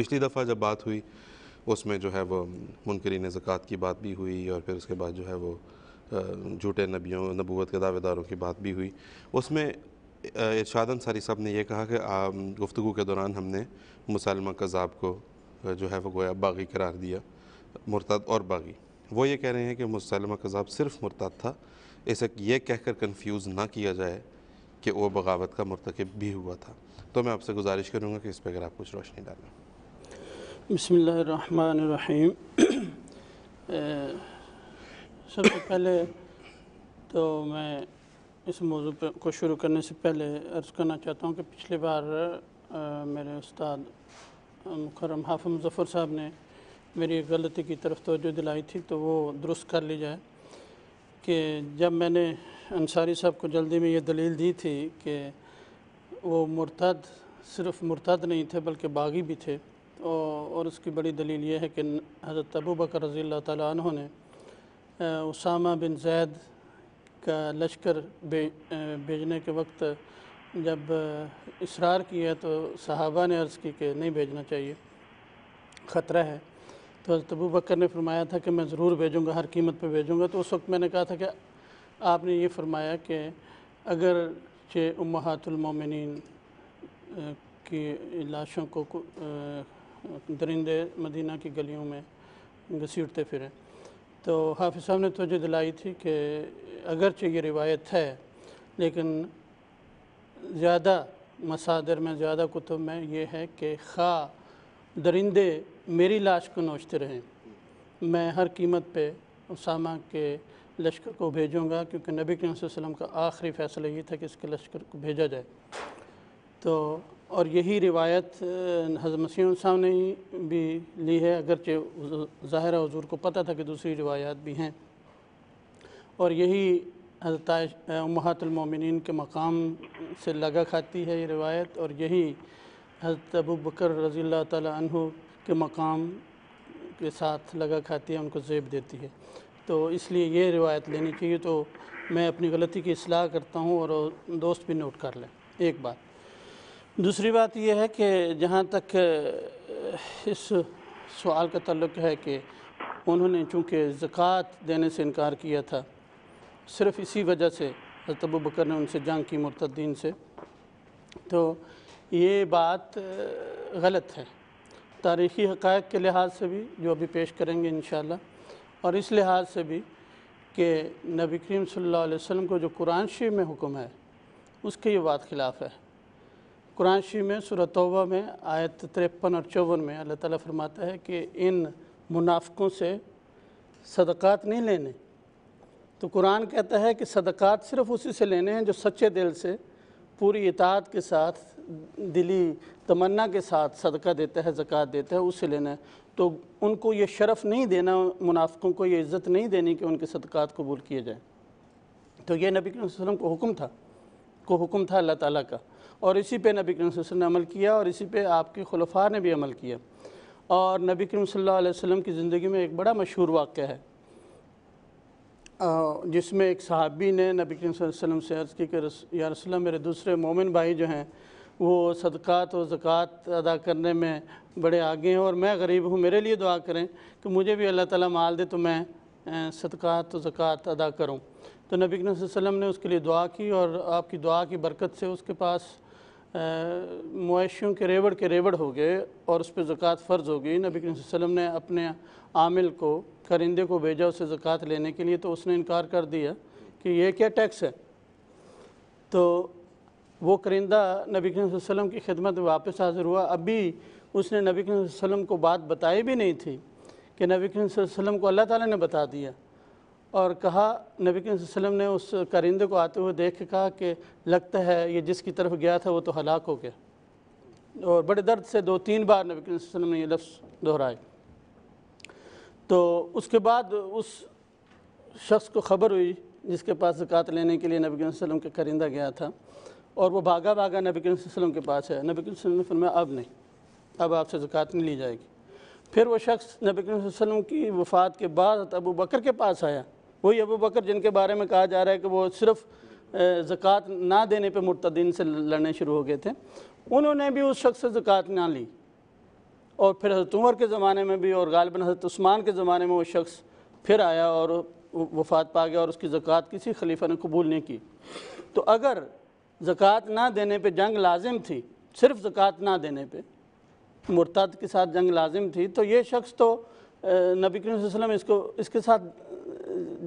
पिछली दफ़ा जब बात हुई उसमें जो है वो मुनकरीन ज़क़़त की बात भी हुई और फिर उसके बाद जो है वो झूठे नबियों नबूत के दावेदारों की बात भी हुई उसमें इरशाद अंसारी साहब ने यह कहा कि गुफ्तु के दौरान हमने मुसलमा कज़ाब को जो है वो गोया बागी करार दिया मुर्तद और बागी वो ये कह रहे हैं कि मुसलमा कज़ाब सिर्फ मुर्तद था इसे ये कहकर कन्फ्यूज़ ना किया जाए कि वो बगावत का मरतकब भी हुआ था तो मैं आपसे गुजारिश करूँगा कि इस पर अगर आप कुछ रोशनी डालें बसमीम सबसे पहले तो मैं इस मौजू पर को शुरू करने से पहले अर्ज़ करना चाहता हूँ कि पिछली बार आ, मेरे उस्ताद मुखरम हाफ मुजफ़र साहब ने मेरी गलती की तरफ तोजह दिलाई थी तो वो दुरुस्त कर ली जाए कि जब मैंने अंसारी साहब को जल्दी में ये दलील दी थी कि वो मुर्तद सिर्फ़ मुर्तद नहीं थे बल्कि बागी भी थे और उसकी बड़ी दलील ये है कि हज़रत अबू बकर रज़ी तु ने उसामा बिन जैद का लश्कर भेजने के वक्त जब इसरार किया तो सहाबा ने अर्ज़ की कि नहीं भेजना चाहिए ख़तरा है तो हज़रत अबू बकर ने फरमाया था कि मैं ज़रूर भेजूँगा हर कीमत पर भेजूँगा तो उस वक्त मैंने कहा था कि आपने ये फरमाया कि अगर चे उमहातुलमिन की लाशों को दरिंदे मदीना की गलियों में घसीटते फिरे तो हाफि साहब ने तोजह दिलाई थी कि अगरचे ये रिवायत है लेकिन ज़्यादा मसादर में ज़्यादा कुतुब में ये है कि खा दरिंदे मेरी लाश को नोचते रहें मैं हर कीमत पे उसामा के लश्कर को भेजूँगा क्योंकि नबी करीम वसल्लम का आखिरी फ़ैसला ये था कि इसके लश्कर को भेजा जाए तो और यही रिवायत हजमसीम साहब ने भी ली है अगरचे ज़ाहिर हजूर को पता था कि दूसरी रिवायात भी हैं और यही हजरत उमहतमिन के मकाम से लगा खाती है ये रिवायत और यही हजरत अबू बकर रज़ी तु के मकाम के साथ लगा खाती है उनको जेब देती है तो इसलिए ये रिवायत लेनी चाहिए तो मैं अपनी गलती की असलाह करता हूँ और दोस्त भी नोट कर लें एक बात दूसरी बात यह है कि जहाँ तक इस सवाल का तल्लक है कि उन्होंने चूँकि ज़क़़त देने से इनकार किया था सिर्फ इसी वजह से तबू बकर ने उनसे जंग की मुर्तद्दीन से तो ये बात गलत है तारीख़ी हक़ के लिहाज से भी जो अभी पेश करेंगे इन और इस लिहाज से भी कि नबी करीम सल्लल्लाहु अलैहि वसल्लम को जो कुरान शरीफ में हुक्म है उसके ये बात खिलाफ़ है कुरान शी में तौबा में आयत तिरपन और चौवन में अल्लाह ताला फरमाता है कि इन मुनाफ़ों से सदक़ात नहीं लेने तो कुरान कहता है कि सदक़ात सिर्फ़ उसी से लेने हैं जो सच्चे दिल से पूरी इताद के साथ दिली तमन्ना के साथ सदका देता है ज़क़़त देता है उससे लेना है तो उनको ये शरफ़ नहीं देना मुनाफ़ों को ये इज़्ज़त नहीं देनी कि उनके सदक़ात कबूल किए जाएँ तो ये नबी वसल्लम को हुक्म था को हुक्म था अल्लाह ताला का और इसी पे नबी करीम वसल्लम ने अमल किया और इसी पे आपके खलफा ने भी अमल किया और नबी करीम सल्लल्लाहु अलैहि वसल्लम की ज़िंदगी में एक बड़ा मशहूर वाक़ है जिसमें एक सहाबी ने नबी करीम वसल्लम से अर्ज़ की कि या रसल्लम मेरे दूसरे मोमिन भाई जो हैं वो सदक़ात और ज़क़़त अदा करने में बड़े आगे हैं और मैं गरीब हूँ मेरे लिए दुआ करें कि मुझे भी अल्लाह ताला माल दे तो मैं सदक़ात और ज़क़़त अदा करूँ तो नबी वसल्लम ने उसके लिए दुआ की और आपकी दुआ की बरकत से उसके पास मुआशियों के रेवड़ के रेवड़ हो गए और उस पर ज़क़़त फ़र्ज़ हो गई नबी करीम वसम ने अपने आमिल को करिंदे को भेजा उसे ज़क़़त लेने के लिए तो उसने इनकार कर दिया कि यह क्या टैक्स है तो वो करिंदा नबी करीम वसम की खिदमत में वापस हाज़िर हुआ अभी उसने नबी करीम वसम को बात बताई भी नहीं थी कि नबी करीम वसम को अल्लाह ताला ने बता दिया और कहा नबी वसल्लम ने उस कारिंदे को आते हुए देख के कहा कि लगता है ये जिसकी तरफ गया था वो तो हलाक हो गया और बड़े दर्द से दो तीन बार नबी वसल्लम ने ये लफ्ज़ दोहराए तो उसके बाद उस शख्स को खबर हुई जिसके पास ज़क़ात लेने के लिए नबी वसल्लम का करिंदा गया था और वो भागा भागा नबी वसल्लम के पास है नबी वसल्लम ने फरमाया अब नहीं अब आपसे ज़क़ात नहीं ली जाएगी फिर वो शख्स नबी वसल्लम की वफ़ात के बाद अबू बकर के पास आया वही अबू बकर जिनके बारे में कहा जा रहा है कि वो सिर्फ़ ज़क़़त ना देने पर मुतदीन से लड़ने शुरू हो गए थे उन्होंने भी उस शख्स से ज़क़़त ना ली और फिर हजरत उमर के ज़माने में भी और गालबन हजरत उस्मान के ज़माने में वो शख्स फिर आया और वफात पा गया और उसकी ज़क़़त किसी खलीफा ने कबूल नहीं की तो अगर ज़क़़त ना देने पर जंग लाजिम थी सिर्फ ज़क़़त ना देने पर मुर्तद के साथ जंग लाजिम थी तो ये शख्स तो नबी करीम इसको इसके साथ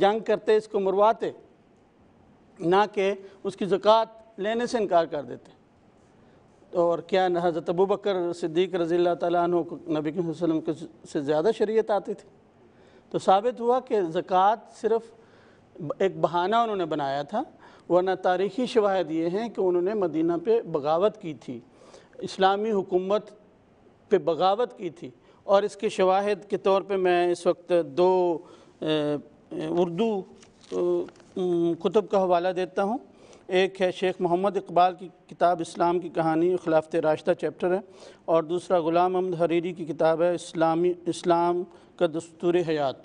जंग करते इसको मरवाते ना कि उसकी ज़क़़त लेने से इनकार कर देते और क्या हज़रत अबू बकर सिद्दीक रज़ी तु के नबी वसम से ज़्यादा शरीयत आती थी तो साबित हुआ कि ज़क़़त सिर्फ़ एक बहाना उन्होंने बनाया था वरना तारीख़ी शवाहद ये हैं कि उन्होंने मदीना पे बगावत की थी इस्लामी हुकूमत पे बगावत की थी और इसके शवाहद के तौर पे मैं इस वक्त दो उर्दू कुतुब का हवाला देता हूँ एक है शेख मोहम्मद इकबाल की किताब इस्लाम की कहानी खिलाफत राशद चैप्टर है और दूसरा ग़ुलाम अहमद हरीरी की किताब है इस्लामी इस्लाम का दस्तूर हयात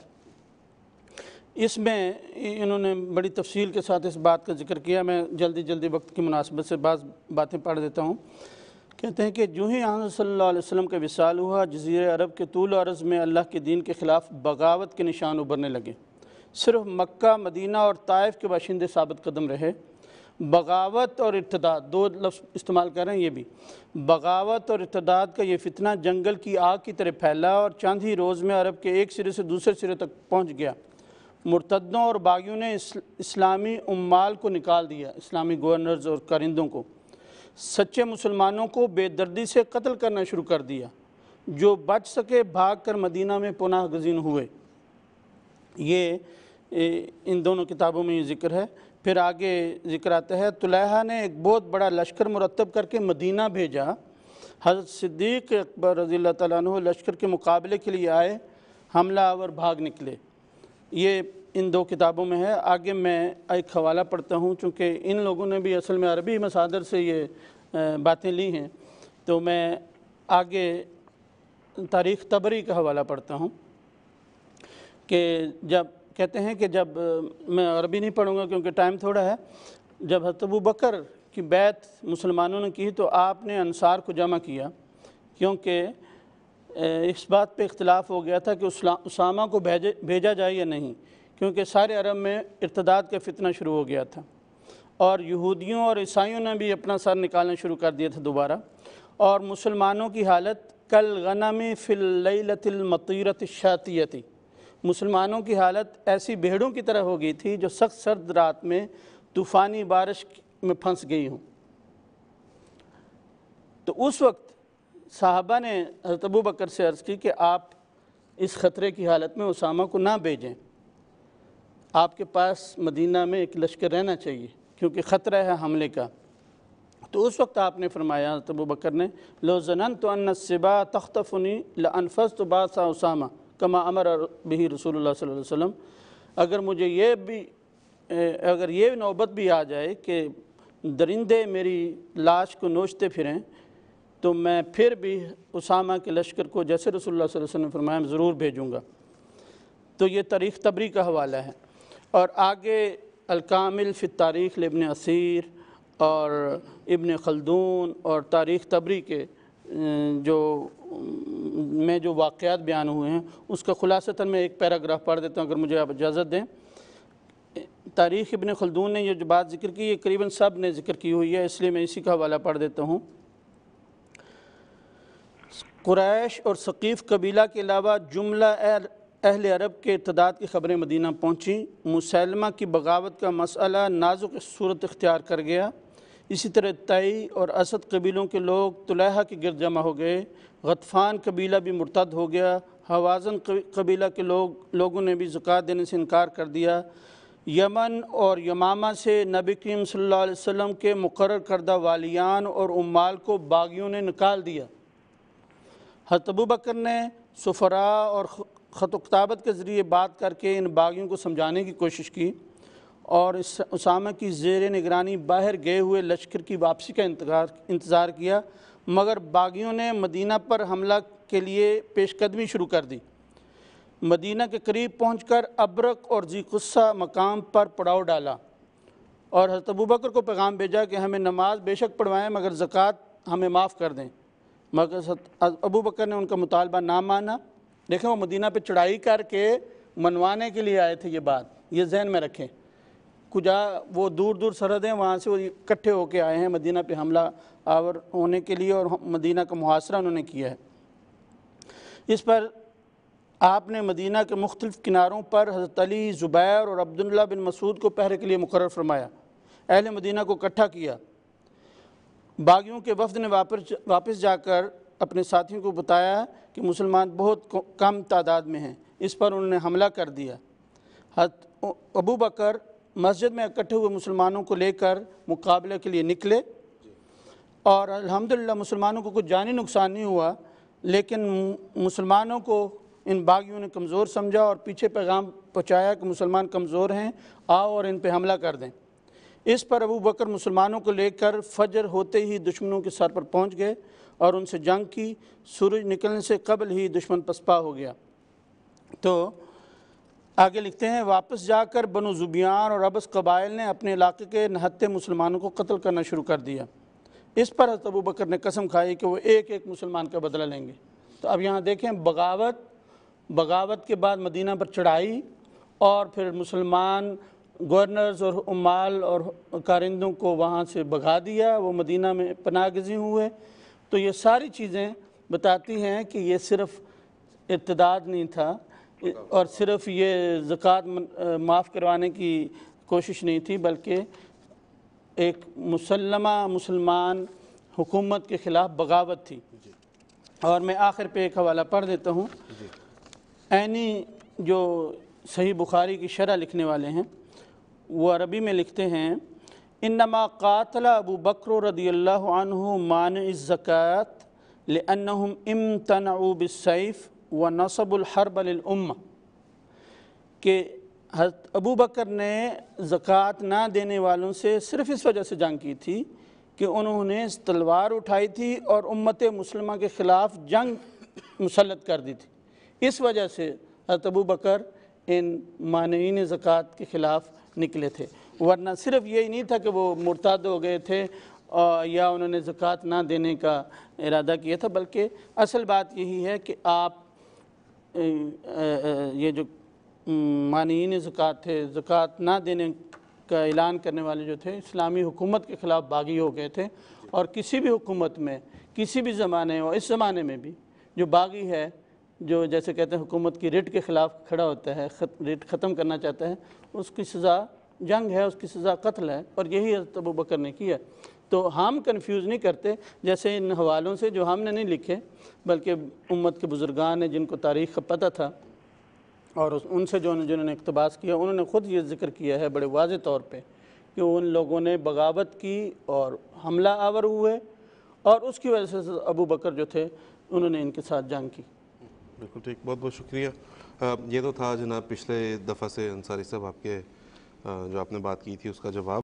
इसमें इन्होंने बड़ी तफसील के साथ इस बात का जिक्र किया मैं जल्दी जल्दी वक्त की मुनासबत से बाज़ बातें पढ़ देता हूँ कहते हैं कि जो ही आन सल्ला वसम का विसाल हुआ जजीर अरब के तूल अरज़ में अल्लाह के दीन के ख़िलाफ़ बगावत के निशान उभरने लगे सिर्फ मक्का मदीना और ताइफ के बाशिंदे साबित कदम रहे बगावत और इर्तदाद दो लफ्ज़ इस्तेमाल कर रहे हैं ये भी बगावत और इर्तदाद का ये फितना जंगल की आग की तरह फैला और चंद ही रोज़ में अरब के एक सिरे से दूसरे सिरे तक पहुँच गया मुर्तदों और बागियों ने इस, इस्लामी उम्माल को निकाल दिया इस्लामी गवर्नर्स और करिंदों को सच्चे मुसलमानों को बेदर्दी से कत्ल करना शुरू कर दिया जो बच सके भाग कर मदीना में पुनः गजीन हुए ये इन दोनों किताबों में ये जिक्र है फिर आगे जिक्र आता है तुलहा ने एक बहुत बड़ा लश्कर मुरतब करके मदीना भेजा हजरत सिद्दीक अकबर रजील तु लश्कर के मुकाबले के लिए आए हमला और भाग निकले ये इन दो किताबों में है आगे मैं एक हवाला पढ़ता हूँ चूँकि इन लोगों ने भी असल में अरबी मसादर से ये बातें ली हैं तो मैं आगे तारीख तबरी का हवाला पढ़ता हूँ कि जब कहते हैं कि जब मैं अरबी नहीं पढ़ूंगा क्योंकि टाइम थोड़ा है जब हतबू बकर की बैत मुसलमानों ने की तो आपने अनसार को जमा किया क्योंकि इस बात पे इख्तलाफ हो गया था कि उसामा को भेजे भेजा जाए या नहीं क्योंकि सारे अरब में इर्तदाद का फितना शुरू हो गया था और यहूदियों और ईसाइयों ने भी अपना सर निकालना शुरू कर दिया था दोबारा और मुसलमानों की हालत कल में फ़िल्लतिलमतीरत शातियती मुसलमानों की हालत ऐसी भेड़ों की तरह हो गई थी जो सख्त सर्द रात में तूफ़ानी बारिश में फंस गई हूँ तो उस वक्त साहबा ने हरतबू बकर से अर्ज़ की कि आप इस ख़तरे की हालत में उसामा को ना भेजें आपके पास मदीना में एक लश्कर रहना चाहिए क्योंकि ख़तरा है हमले का तो उस वक्त आपने फरमाया हजरत बकर ने लो जनन तो सिबा तख्तफ़ुनी लनफस तो बादशाह उसामा कमा अमर बही रसूल वसम अगर मुझे ये भी अगर ये नौबत भी आ जाए कि दरिंदे मेरी लाश को नोचते फिरें तो मैं फिर भी उसामा के लश्कर को जैसे रसोल्ला वसम फरमाया ज़रूर भेजूँगा तो ये तारीख तबरी का हवाला है और आगे अलकामिल फिर तारीख इबन असीर और इबन खलदून और तारीख तबरी के जो में जो वाक़ात बयान हुए हैं उसका खुलासता मैं एक पैराग्राफ पढ़ देता हूँ अगर मुझे आप इजाज़त दें तारीख़ इबन खलदून ने यह जो बात जिक्र की ये करीबन सब ने जिक्र की हुई है इसलिए मैं इसी का हवाला पढ़ देता हूँ क्रैश और शकीफ़ कबीला के अलावा जुमला अहल अरब के इतदाद की खबरें मदीना पहुँची मुसलमा की बगावत का मसला नाजुक सूरत इख्तियार कर गया इसी तरह तई और असद कबीलों के लोग तुलहा के गिर जमा हो गए गतफ़ान कबीला भी मुर्तद हो गया हवाजन कबीला के लोग लोगों ने भी जुक़ा देने से इनकार कर दिया यमन और यमामा से नबी करीम सल्लल्लाहु अलैहि वसल्लम के मुकर करदा वालियान और उमाल को बागियों ने निकाल दिया हतबू बकर ने सफरा और ख़त के ज़रिए बात करके इन बागियों को समझाने की कोशिश की और इस उसामा की जेर निगरानी बाहर गए हुए लश्कर की वापसी का इंतज़ार किया मगर बागियों ने मदीना पर हमला के लिए पेशकदमी शुरू कर दी मदीना के करीब पहुंचकर अब्रक और जीकुस्सा मकाम पर पड़ाव डाला और हजरत अबू बकर को पैगाम भेजा कि हमें नमाज बेशक पढ़वाएं मगर ज़क़़त हमें माफ़ कर दें मगर अबू बकर ने उनका मुतालबा ना माना देखें वो मदीना पर चढ़ाई करके मनवाने के लिए आए थे ये बात ये जहन में रखें कुजा वो दूर दूर सरहद हैं वहाँ से वो इकट्ठे होके आए हैं मदीना पे हमला आवर होने के लिए और मदीना का मुहासरा उन्होंने किया है इस पर आपने मदीना के मुख्तलिफ किनारों पर हज़रत अली ज़ुबैर और अब्दुल्ला बिन मसूद को पहरे के लिए मुकर फरमाया अहल मदीना को इकट्ठा किया बागियों के वफद ने वापस वापस जाकर अपने साथियों को बताया कि मुसलमान बहुत कम तादाद में हैं इस पर उन्होंने हमला कर दिया अबू बकर मस्जिद में इकट्ठे हुए मुसलमानों को लेकर मुकाबले के लिए निकले और अल्हम्दुलिल्लाह मुसलमानों को कुछ जानी नुकसान नहीं हुआ लेकिन मुसलमानों को इन बागियों ने कमज़ोर समझा और पीछे पैगाम पहुँचाया कि मुसलमान कमज़ोर हैं आओ और इन पर हमला कर दें इस पर अबू बकर मुसलमानों को लेकर फजर होते ही दुश्मनों के सर पर पहुंच गए और उनसे जंग की सूरज निकलने से कबल ही दुश्मन पसपा हो गया तो आगे लिखते हैं वापस जाकर बनु जुबियान और अबस कबाइल ने अपने इलाके के नहत्ते मुसलमानों को कत्ल करना शुरू कर दिया इस पर हजरत अबू बकर ने कसम खाई कि वो एक एक मुसलमान का बदला लेंगे तो अब यहाँ देखें बगावत बगावत के बाद मदीना पर चढ़ाई और फिर मुसलमान गवर्नर्स और उमाल और कारिंदों को वहाँ से भगा दिया वो मदीना में पनागजी हुए तो ये सारी चीज़ें बताती हैं कि ये सिर्फ इर्तदाद नहीं था और सिर्फ ये ज़क़़त माफ़ करवाने की कोशिश नहीं थी बल्कि एक मुसलमा मुसलमान हुकूमत के ख़िलाफ़ बगावत थी और मैं आखिर पे एक हवाला पढ़ देता हूँ ऐनी जो सही बुखारी की शरह लिखने वाले हैं वो अरबी में लिखते हैं नमा कातला अबू बकर रदी मान ज़क़़त लम इम तनऊबिसैफ़ व नसबुलहरबलम के हजरत अबू बकर ने ज़क़़त ना देने वालों से सिर्फ इस वजह से जंग की थी कि उन्होंने तलवार उठाई थी और उम्मत मुसलमा के ख़िलाफ़ जंग मुसलत कर दी थी इस वजह से हजरत अबू बकर इन मानवीन ज़क़़त के ख़िलाफ़ निकले थे वरना सिर्फ यही नहीं था कि वो मुर्ताद हो गए थे और या उन्होंने ज़क़़त ना देने का इरादा किया था बल्कि असल बात यही है कि आप ये जो मानीन ज़क़़त थे ज़क़़त ना देने का ऐलान करने वाले जो थे इस्लामी हुकूमत के ख़िलाफ़ बागी हो गए थे और किसी भी हुकूमत में किसी भी ज़माने और इस ज़माने में भी जो बागी है जो जैसे कहते हैं हुकूमत की रेट के ख़िलाफ़ खड़ा होता है खत, रेट ख़त्म करना चाहता है उसकी सज़ा जंग है उसकी सज़ा कत्ल है और यही हज़रत अबू बकर ने किया तो हम कन्फ्यूज़ नहीं करते जैसे इन हवालों से जो हमने नहीं लिखे बल्कि उम्मत के बुज़ुर्गान ने जिनको तारीख़ का पता था और उनसे जो जिन्होंने इकतबास किया उन्होंने ख़ुद ये जिक्र किया है बड़े वाज तौर पर कि उन लोगों ने बगावत की और हमला आवर हुए और उसकी वजह से अबू बकर जो थे उन्होंने इनके साथ जंग की बिल्कुल ठीक बहुत बहुत शुक्रिया ये तो था जनाब पिछले दफ़ा से अंसारी साहब आपके जो आपने बात की थी उसका जवाब